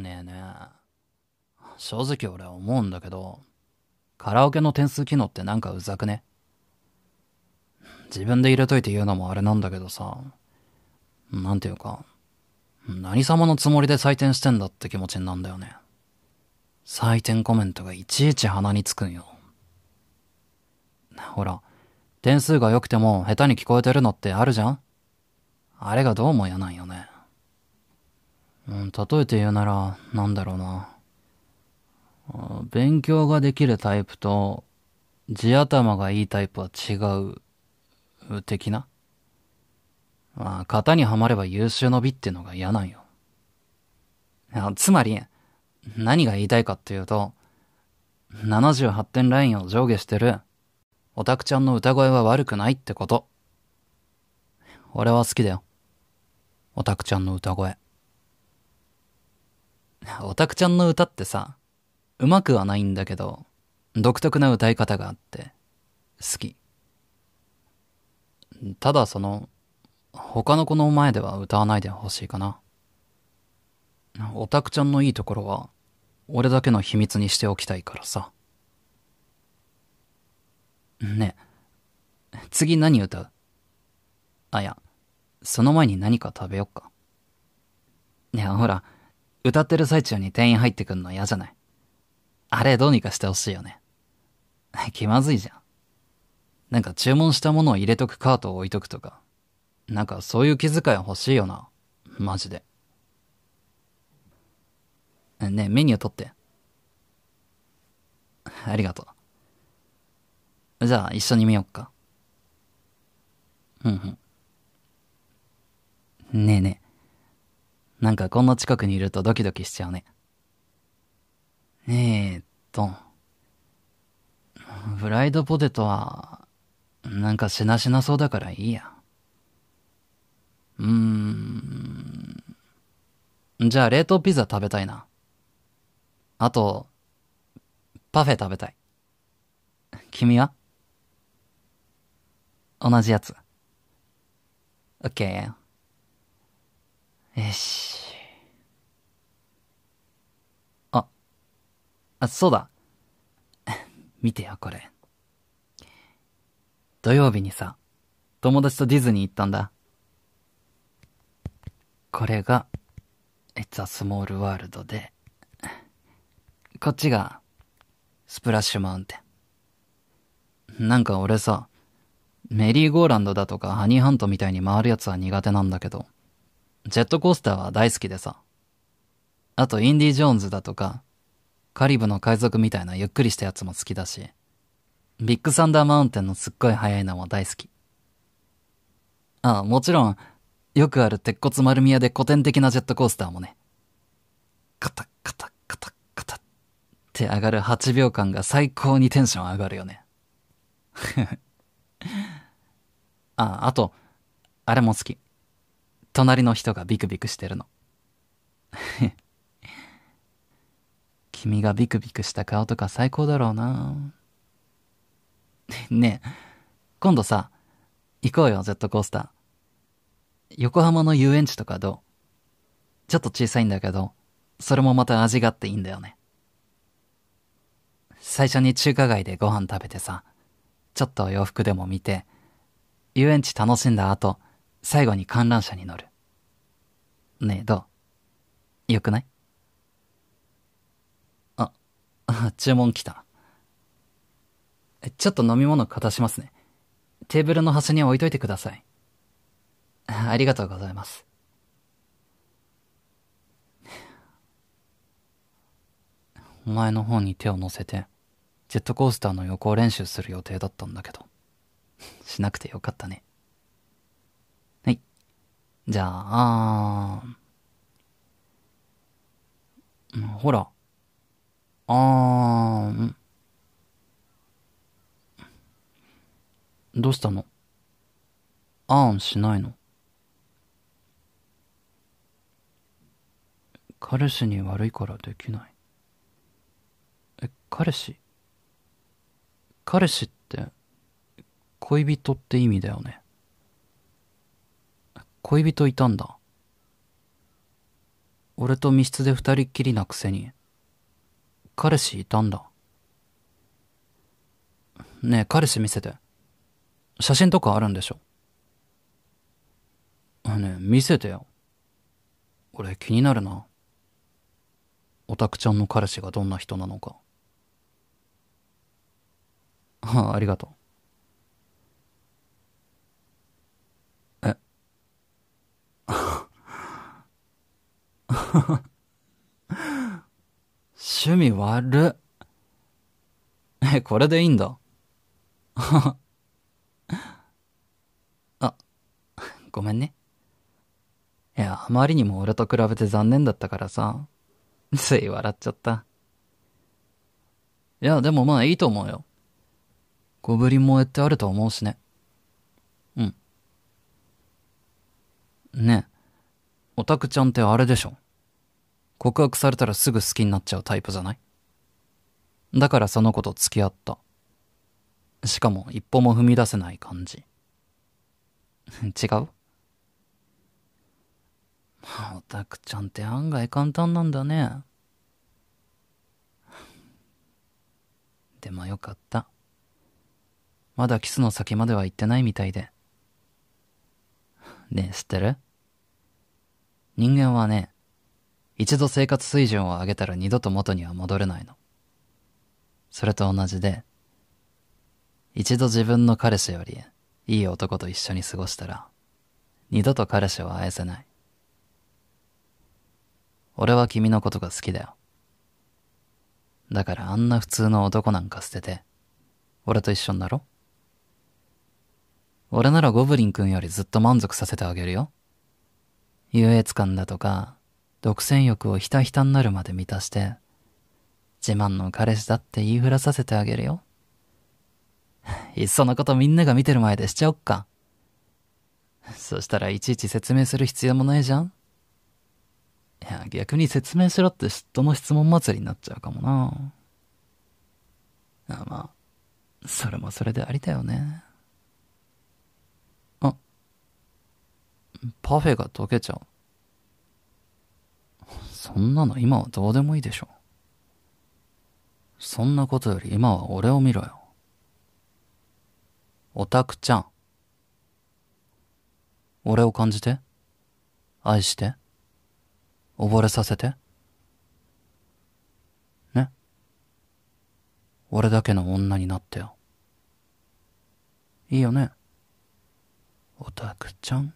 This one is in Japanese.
ねえねえ。正直俺は思うんだけど、カラオケの点数機能ってなんかうざくね自分で入れといて言うのもあれなんだけどさ、なんていうか、何様のつもりで採点してんだって気持ちになんだよね。採点コメントがいちいち鼻につくんよ。ほら、点数が良くても下手に聞こえてるのってあるじゃんあれがどうも嫌なんよね。例えて言うなら、なんだろうな。勉強ができるタイプと、地頭がいいタイプは違う、的なまあ、型にはまれば優秀の美ってのが嫌なんよ。つまり、何が言いたいかっていうと、78点ラインを上下してる、オタクちゃんの歌声は悪くないってこと。俺は好きだよ。オタクちゃんの歌声。オタクちゃんの歌ってさ、うまくはないんだけど、独特な歌い方があって、好き。ただその、他の子の前では歌わないでほしいかな。オタクちゃんのいいところは、俺だけの秘密にしておきたいからさ。ねえ、次何歌うあ、いや、その前に何か食べよっか。ねや、ほら、歌ってる最中に店員入ってくんの嫌じゃないあれどうにかしてほしいよね。気まずいじゃん。なんか注文したものを入れとくカートを置いとくとか。なんかそういう気遣い欲しいよな。マジで。ねえ、メニュー取って。ありがとう。じゃあ一緒に見よっか。うんうん。ねえねえ。なんかこんな近くにいるとドキドキしちゃうね。えーっと、フライドポテトは、なんかしなしなそうだからいいや。うーん。じゃあ冷凍ピザ食べたいな。あと、パフェ食べたい。君は同じやつ。オッケー。よし。あ、あ、そうだ。見てよ、これ。土曜日にさ、友達とディズニー行ったんだ。これが、It's a Small World で、こっちが、スプラッシュマウンテン。なんか俺さ、メリーゴーランドだとかハニーハントみたいに回るやつは苦手なんだけど、ジェットコースターは大好きでさ。あと、インディ・ジョーンズだとか、カリブの海賊みたいなゆっくりしたやつも好きだし、ビッグサンダーマウンテンのすっごい速いのも大好き。ああ、もちろん、よくある鉄骨丸見えで古典的なジェットコースターもね。カタカタカタカタって上がる8秒間が最高にテンション上がるよね。あ あ、あと、あれも好き。隣の人がビクビクしてるの。君がビクビクした顔とか最高だろうな。ねえ、今度さ、行こうよ、ジェットコースター。横浜の遊園地とかどうちょっと小さいんだけど、それもまた味があっていいんだよね。最初に中華街でご飯食べてさ、ちょっと洋服でも見て、遊園地楽しんだ後、最後に観覧車に乗る。ねえ、どうよくないあ、注文来た。ちょっと飲み物片しますね。テーブルの端に置いといてください。ありがとうございます。お前の方に手を乗せて、ジェットコースターの予行練習する予定だったんだけど、しなくてよかったね。じゃあ、あほら。あーん。どうしたのあーんしないの彼氏に悪いからできない。え、彼氏彼氏って恋人って意味だよね。恋人いたんだ。俺と密室で二人っきりなくせに、彼氏いたんだ。ねえ、彼氏見せて。写真とかあるんでしょねえ、見せてよ。俺気になるな。オタクちゃんの彼氏がどんな人なのか。ああ、ありがとう。趣味悪え、これでいいんだ。あ、ごめんね。いや、あまりにも俺と比べて残念だったからさ。つい笑っちゃった。いや、でもまあいいと思うよ。ゴブリン萌えってあると思うしね。うん。ねえ、オタクちゃんってあれでしょ告白されたらすぐ好きになっちゃうタイプじゃないだからその子と付き合った。しかも一歩も踏み出せない感じ。違うまオタクちゃんって案外簡単なんだね。でもよかった。まだキスの先までは行ってないみたいで。ねえ、知ってる人間はね、一度生活水準を上げたら二度と元には戻れないの。それと同じで、一度自分の彼氏よりいい男と一緒に過ごしたら、二度と彼氏を愛せない。俺は君のことが好きだよ。だからあんな普通の男なんか捨てて、俺と一緒になろ俺ならゴブリン君よりずっと満足させてあげるよ。優越感だとか、独占欲をひたひたになるまで満たして、自慢の彼氏だって言いふらさせてあげるよ。いっそのことみんなが見てる前でしちゃおっか。そしたらいちいち説明する必要もないじゃんいや、逆に説明しろって嫉妬の質問祭りになっちゃうかもな。あまあ、それもそれでありだよね。あ、パフェが溶けちゃう。そんなの今はどうでもいいでしょ。そんなことより今は俺を見ろよ。オタクちゃん。俺を感じて。愛して。溺れさせて。ね。俺だけの女になってよ。いいよね。オタクちゃん。